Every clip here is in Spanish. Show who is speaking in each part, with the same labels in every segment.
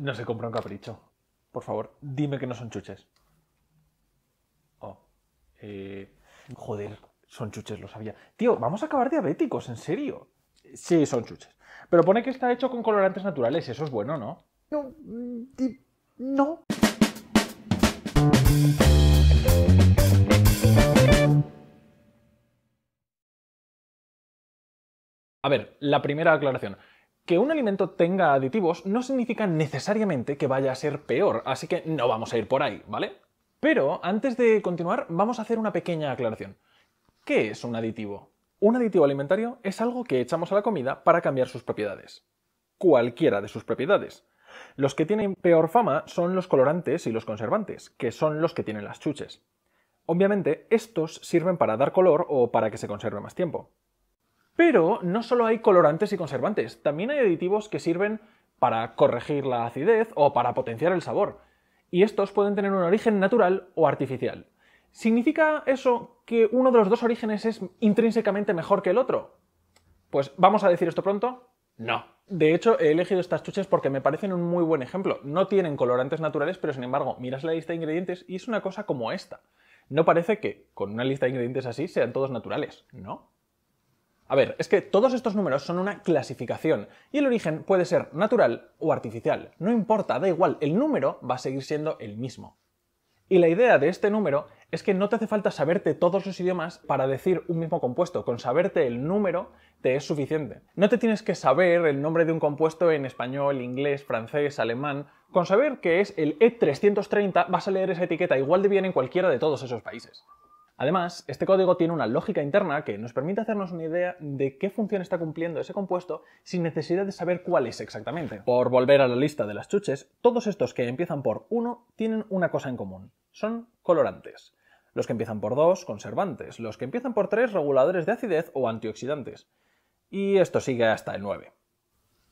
Speaker 1: No se compra un capricho. Por favor, dime que no son chuches. Oh. Eh, joder, son chuches, lo sabía. Tío, vamos a acabar diabéticos, en serio. Sí, son chuches. Pero pone que está hecho con colorantes naturales, eso es bueno, ¿no? No. Mm, no. A ver, la primera aclaración que un alimento tenga aditivos no significa necesariamente que vaya a ser peor, así que no vamos a ir por ahí, ¿vale? Pero antes de continuar, vamos a hacer una pequeña aclaración. ¿Qué es un aditivo? Un aditivo alimentario es algo que echamos a la comida para cambiar sus propiedades. Cualquiera de sus propiedades. Los que tienen peor fama son los colorantes y los conservantes, que son los que tienen las chuches. Obviamente, estos sirven para dar color o para que se conserve más tiempo. Pero no solo hay colorantes y conservantes, también hay aditivos que sirven para corregir la acidez o para potenciar el sabor. Y estos pueden tener un origen natural o artificial. ¿Significa eso que uno de los dos orígenes es intrínsecamente mejor que el otro? Pues vamos a decir esto pronto. No. De hecho, he elegido estas chuches porque me parecen un muy buen ejemplo. No tienen colorantes naturales, pero sin embargo, miras la lista de ingredientes y es una cosa como esta. No parece que, con una lista de ingredientes así, sean todos naturales, ¿no? A ver, es que todos estos números son una clasificación y el origen puede ser natural o artificial. No importa, da igual, el número va a seguir siendo el mismo. Y la idea de este número es que no te hace falta saberte todos los idiomas para decir un mismo compuesto. Con saberte el número te es suficiente. No te tienes que saber el nombre de un compuesto en español, inglés, francés, alemán. Con saber que es el E330 vas a leer esa etiqueta igual de bien en cualquiera de todos esos países. Además, este código tiene una lógica interna que nos permite hacernos una idea de qué función está cumpliendo ese compuesto sin necesidad de saber cuál es exactamente. Por volver a la lista de las chuches, todos estos que empiezan por 1 tienen una cosa en común, son colorantes. Los que empiezan por 2, conservantes. Los que empiezan por 3, reguladores de acidez o antioxidantes. Y esto sigue hasta el 9.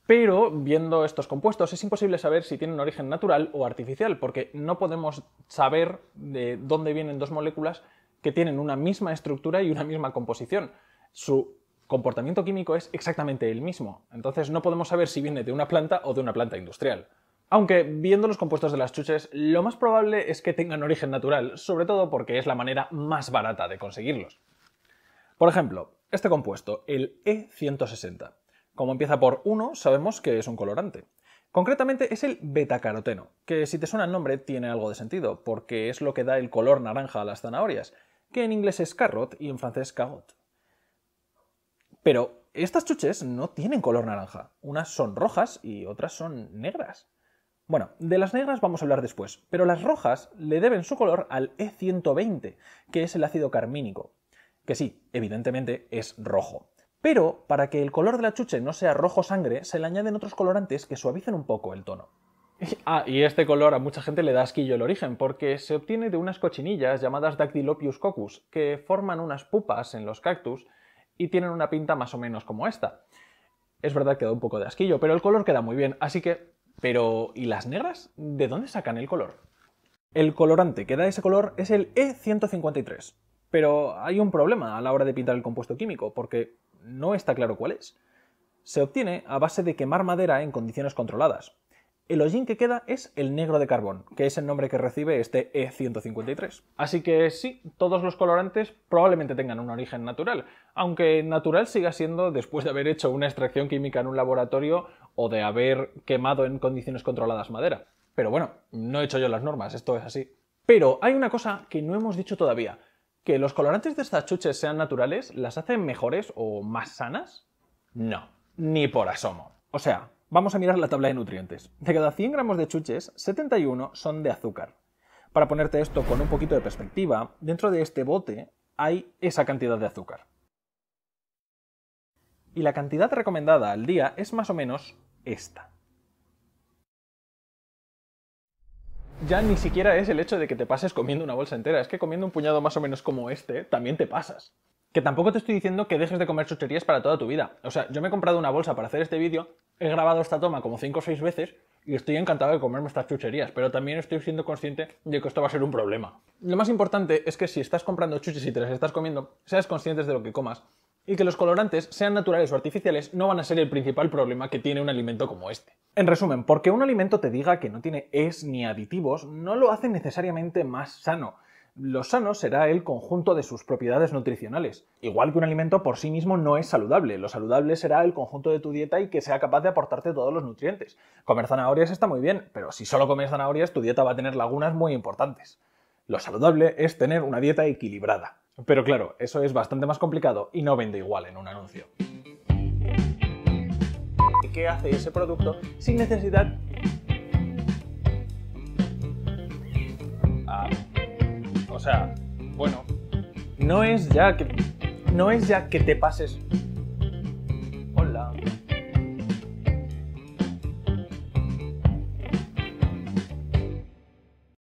Speaker 1: Pero viendo estos compuestos es imposible saber si tienen origen natural o artificial, porque no podemos saber de dónde vienen dos moléculas que tienen una misma estructura y una misma composición. Su comportamiento químico es exactamente el mismo, entonces no podemos saber si viene de una planta o de una planta industrial. Aunque, viendo los compuestos de las chuches, lo más probable es que tengan origen natural, sobre todo porque es la manera más barata de conseguirlos. Por ejemplo, este compuesto, el E160. Como empieza por 1, sabemos que es un colorante. Concretamente es el betacaroteno, que si te suena el nombre tiene algo de sentido, porque es lo que da el color naranja a las zanahorias, que en inglés es carrot y en francés carotte. Pero estas chuches no tienen color naranja. Unas son rojas y otras son negras. Bueno, de las negras vamos a hablar después, pero las rojas le deben su color al E120, que es el ácido carmínico, que sí, evidentemente es rojo. Pero para que el color de la chuche no sea rojo sangre, se le añaden otros colorantes que suavicen un poco el tono. Ah, y este color a mucha gente le da asquillo el origen, porque se obtiene de unas cochinillas llamadas Dactylopius coccus, que forman unas pupas en los cactus y tienen una pinta más o menos como esta. Es verdad que da un poco de asquillo, pero el color queda muy bien, así que... Pero... ¿Y las negras? ¿De dónde sacan el color? El colorante que da ese color es el E153, pero hay un problema a la hora de pintar el compuesto químico, porque no está claro cuál es. Se obtiene a base de quemar madera en condiciones controladas, el hollín que queda es el negro de carbón, que es el nombre que recibe este E153. Así que sí, todos los colorantes probablemente tengan un origen natural, aunque natural siga siendo después de haber hecho una extracción química en un laboratorio o de haber quemado en condiciones controladas madera. Pero bueno, no he hecho yo las normas, esto es así. Pero hay una cosa que no hemos dicho todavía. ¿Que los colorantes de estas chuches sean naturales las hacen mejores o más sanas? No, ni por asomo. O sea, Vamos a mirar la tabla de nutrientes. De cada 100 gramos de chuches, 71 son de azúcar. Para ponerte esto con un poquito de perspectiva, dentro de este bote hay esa cantidad de azúcar. Y la cantidad recomendada al día es más o menos esta. ya ni siquiera es el hecho de que te pases comiendo una bolsa entera, es que comiendo un puñado más o menos como este, también te pasas. Que tampoco te estoy diciendo que dejes de comer chucherías para toda tu vida. O sea, yo me he comprado una bolsa para hacer este vídeo he grabado esta toma como 5 o 6 veces y estoy encantado de comerme estas chucherías, pero también estoy siendo consciente de que esto va a ser un problema. Lo más importante es que si estás comprando chuches y te las estás comiendo, seas conscientes de lo que comas y que los colorantes, sean naturales o artificiales, no van a ser el principal problema que tiene un alimento como este. En resumen, porque un alimento te diga que no tiene es ni aditivos, no lo hace necesariamente más sano lo sano será el conjunto de sus propiedades nutricionales. Igual que un alimento por sí mismo no es saludable, lo saludable será el conjunto de tu dieta y que sea capaz de aportarte todos los nutrientes. Comer zanahorias está muy bien, pero si solo comes zanahorias tu dieta va a tener lagunas muy importantes. Lo saludable es tener una dieta equilibrada. Pero claro, eso es bastante más complicado y no vende igual en un anuncio. ¿Qué hace ese producto sin necesidad o sea, bueno, no es ya que, no es ya que te pases